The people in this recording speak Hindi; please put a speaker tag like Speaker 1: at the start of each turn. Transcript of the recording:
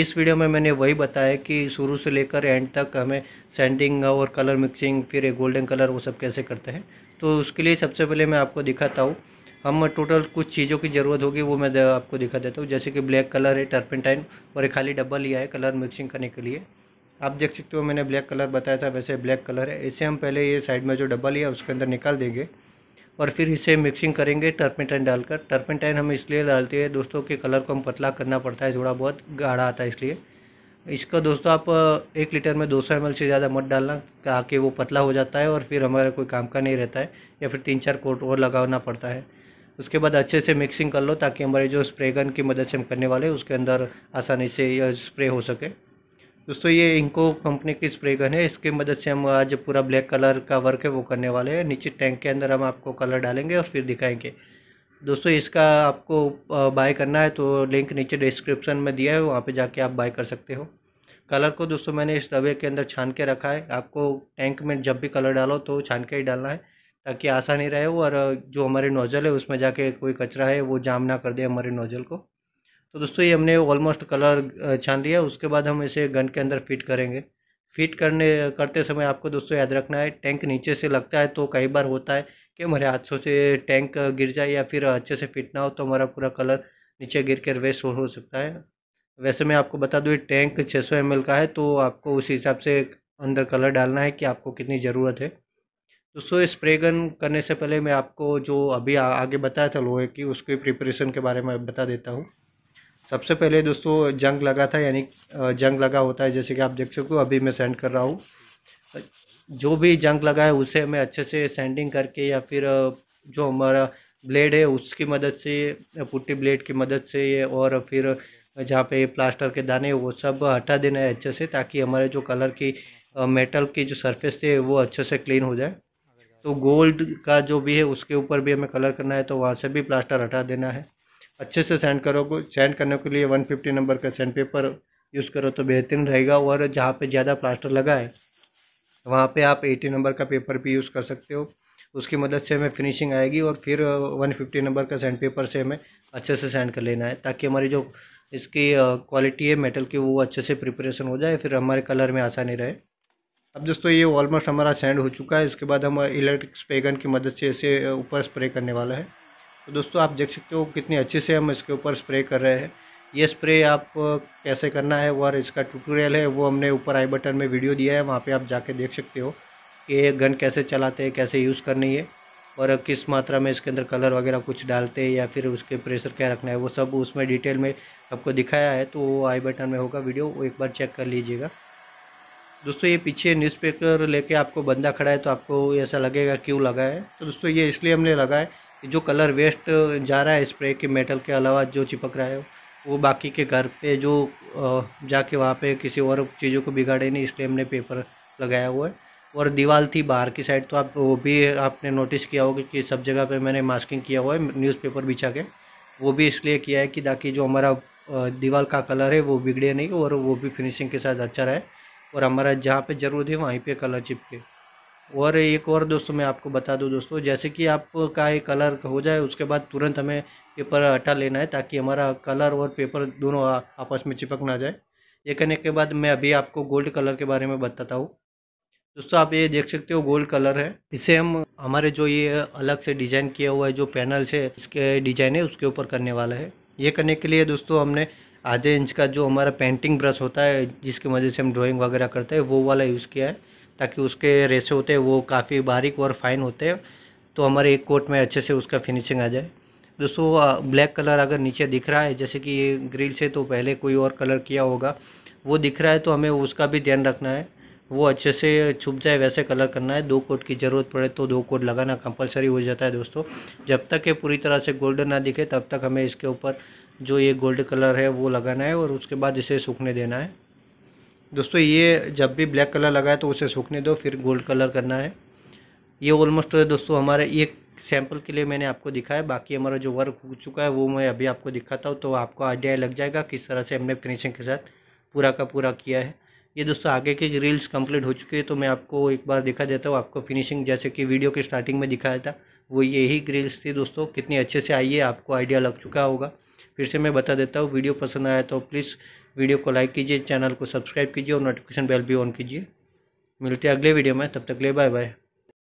Speaker 1: इस वीडियो में मैंने वही बताया कि शुरू से लेकर एंड तक हमें सेंडिंग और कलर मिक्सिंग फिर गोल्डन कलर वो सब कैसे करते हैं तो उसके लिए सबसे पहले मैं आपको दिखाता हूँ हम टोटल कुछ चीज़ों की ज़रूरत होगी वो मैं आपको दिखा देता हूँ जैसे कि ब्लैक कलर है टर्पेंटाइन और एक खाली डब्बा लिया है कलर मिक्सिंग करने के लिए आप देख सकते हो मैंने ब्लैक कलर बताया था वैसे ब्लैक कलर है इसे हम पहले ये साइड में जो डब्बा लिया उसके अंदर निकाल देंगे और फिर इसे मिक्सिंग करेंगे टर्पेंटाइन डालकर टर्पेंटाइन हम इसलिए डालते हैं दोस्तों के कलर को हम पतला करना पड़ता है थोड़ा बहुत गाढ़ा आता है इसलिए इसका दोस्तों आप एक लीटर में 200 सौ से ज़्यादा मत डालना ताकि वो पतला हो जाता है और फिर हमारा कोई काम का नहीं रहता है या फिर तीन चार कोट और लगाना पड़ता है उसके बाद अच्छे से मिक्सिंग कर लो ताकि हमारे जो स्प्रे गन की मदद से हम करने वाले उसके अंदर आसानी से यह स्प्रे हो सके दोस्तों ये इनको कंपनी की स्प्रे गन है इसकी मदद से हम आज पूरा ब्लैक कलर का वर्क है वो करने वाले हैं नीचे टैंक के अंदर हम आपको कलर डालेंगे और फिर दिखाएंगे दोस्तों इसका आपको बाय करना है तो लिंक नीचे डिस्क्रिप्शन में दिया है वहाँ पे जाके आप बाय कर सकते हो कलर को दोस्तों मैंने इस दबे के अंदर छान के रखा है आपको टैंक में जब भी कलर डालो तो छान के ही डालना है ताकि आसानी रहे और जो हमारे नोज़ल है उसमें जाके कोई कचरा है वो जाम ना कर दे हमारे नोज़ल को तो दोस्तों ये हमने ऑलमोस्ट कलर छान लिया उसके बाद हम इसे गन के अंदर फिट करेंगे फिट करने करते समय आपको दोस्तों याद रखना है टैंक नीचे से लगता है तो कई बार होता है कि हमारे हाथों से टैंक गिर जाए या फिर अच्छे से फिट ना हो तो हमारा पूरा कलर नीचे गिर कर वेस्ट हो सकता है वैसे मैं आपको बता दूँ ये टैंक छः सौ का है तो आपको उस हिसाब से अंदर कलर डालना है कि आपको कितनी ज़रूरत है दोस्तों स्प्रे गन करने से पहले मैं आपको जो अभी आ, आगे बताया था लोहे की उसकी प्रिपरेशन के बारे में बता देता हूँ सबसे पहले दोस्तों जंग लगा था यानी जंग लगा होता है जैसे कि आप देख सकते हो अभी मैं सेंड कर रहा हूँ जो भी जंग लगा है उसे हमें अच्छे से सेंडिंग करके या फिर जो हमारा ब्लेड है उसकी मदद से पुट्टी ब्लेड की मदद से और फिर जहाँ पे प्लास्टर के दाने वो सब हटा देना है अच्छे से ताकि हमारे जो कलर की मेटल की जो सरफेस थे वो अच्छे से क्लीन हो जाए तो गोल्ड का जो भी है उसके ऊपर भी हमें कलर करना है तो वहाँ से भी प्लास्टर हटा देना है अच्छे से सेंड करो सेंड करने के लिए वन फिफ्टी नंबर का सेंड पेपर यूज़ करो तो बेहतरीन रहेगा और जहाँ पे ज़्यादा प्लास्टर लगा है वहाँ पे आप एटी नंबर का पेपर भी यूज़ कर सकते हो उसकी मदद से हमें फिनिशिंग आएगी और फिर वन फिफ्टी नंबर का सेंड पेपर से हमें अच्छे से सेंड कर लेना है ताकि हमारी जो इसकी क्वालिटी है मेटल की वो अच्छे से प्रिपरेशन हो जाए फिर हमारे कलर में आसानी रहे अब दोस्तों ये ऑलमोस्ट हमारा सेंड हो चुका है इसके बाद हम इलेक्ट्रिक स्पेगन की मदद से इसे ऊपर स्प्रे करने वाला है तो दोस्तों आप देख सकते हो कितने अच्छे से हम इसके ऊपर स्प्रे कर रहे हैं ये स्प्रे आप कैसे करना है और इसका ट्यूटोरियल है वो हमने ऊपर आई बटन में वीडियो दिया है वहाँ पे आप जाके देख सकते हो कि ये गन कैसे चलाते हैं कैसे यूज़ करनी है और किस मात्रा में इसके अंदर कलर वगैरह कुछ डालते हैं या फिर उसके प्रेशर क्या रखना है वो सब उसमें डिटेल में आपको दिखाया है तो वो आई बटन में होगा वीडियो वो एक बार चेक कर लीजिएगा दोस्तों ये पीछे न्यूज़पेपर लेके आपको बंदा खड़ा है तो आपको ऐसा लगेगा क्यों लगा है तो दोस्तों ये इसलिए हमने लगा है जो कलर वेस्ट जा रहा है स्प्रे के मेटल के अलावा जो चिपक रहा है वो बाकी के घर पे जो जाके वहाँ पे किसी और चीज़ों को बिगाड़े नहीं इसलिए हमने पेपर लगाया हुआ है और दीवार थी बाहर की साइड तो आप वो भी आपने नोटिस किया होगा कि सब जगह पे मैंने मास्किंग किया हुआ है न्यूज़पेपर बिछा के वो भी इसलिए किया है कि ताकि जो हमारा दीवार का कलर है वो बिगड़े नहीं और वो भी फिनिशिंग के साथ अच्छा रहे और हमारा जहाँ पर ज़रूरत है वहीं पर कलर चिपके और एक और दोस्तों मैं आपको बता दूं दोस्तों जैसे कि आपका ये कलर हो जाए उसके बाद तुरंत हमें पेपर हटा लेना है ताकि हमारा कलर और पेपर दोनों आपस में चिपक ना जाए ये करने के बाद मैं अभी आपको गोल्ड कलर के बारे में बताता हूँ दोस्तों आप ये देख सकते हो गोल्ड कलर है इसे हम हमारे जो ये अलग से डिज़ाइन किया हुआ है जो पैनल है इसके डिज़ाइन है उसके ऊपर करने वाला है ये करने के लिए दोस्तों हमने आधे इंच का जो हमारा पेंटिंग ब्रश होता है जिसकी वजह से हम ड्राइंग वगैरह करते हैं वो वाला यूज़ किया है ताकि उसके रेसे होते हैं वो काफ़ी बारीक और फाइन होते हैं तो हमारे एक कोट में अच्छे से उसका फिनिशिंग आ जाए दोस्तों ब्लैक कलर अगर नीचे दिख रहा है जैसे कि ये ग्रिल से तो पहले कोई और कलर किया होगा वो दिख रहा है तो हमें उसका भी ध्यान रखना है वो अच्छे से छुप जाए वैसे कलर करना है दो कोट की ज़रूरत पड़े तो दो कोट लगाना कंपलसरी हो जाता है दोस्तों जब तक ये पूरी तरह से गोल्ड ना दिखे तब तक हमें इसके ऊपर जो ये गोल्ड कलर है वो लगाना है और उसके बाद इसे सूखने देना है दोस्तों ये जब भी ब्लैक कलर लगाए तो उसे सूखने दो फिर गोल्ड कलर करना है ये ऑलमोस्ट तो दोस्तों हमारे एक सैंपल के लिए मैंने आपको दिखाया बाकी हमारा जो वर्क हो चुका है वो मैं अभी आपको दिखाता हूँ तो आपको आइडिया लग जाएगा किस तरह से हमने फिनिशिंग के साथ पूरा का पूरा किया है ये दोस्तों आगे की रील्स कंप्लीट हो चुकी है तो मैं आपको एक बार दिखा देता हूँ आपको फिनिशिंग जैसे कि वीडियो के स्टार्टिंग में दिखाया था वो यही ग्रील्स थी दोस्तों कितनी अच्छे से आई है आपको आइडिया लग चुका होगा फिर से मैं बता देता हूँ वीडियो पसंद आया तो प्लीज़ वीडियो को लाइक कीजिए चैनल को सब्सक्राइब कीजिए और नोटिफिकेशन बेल भी ऑन कीजिए मिलते हैं अगले वीडियो में तब तक ले बाय बाय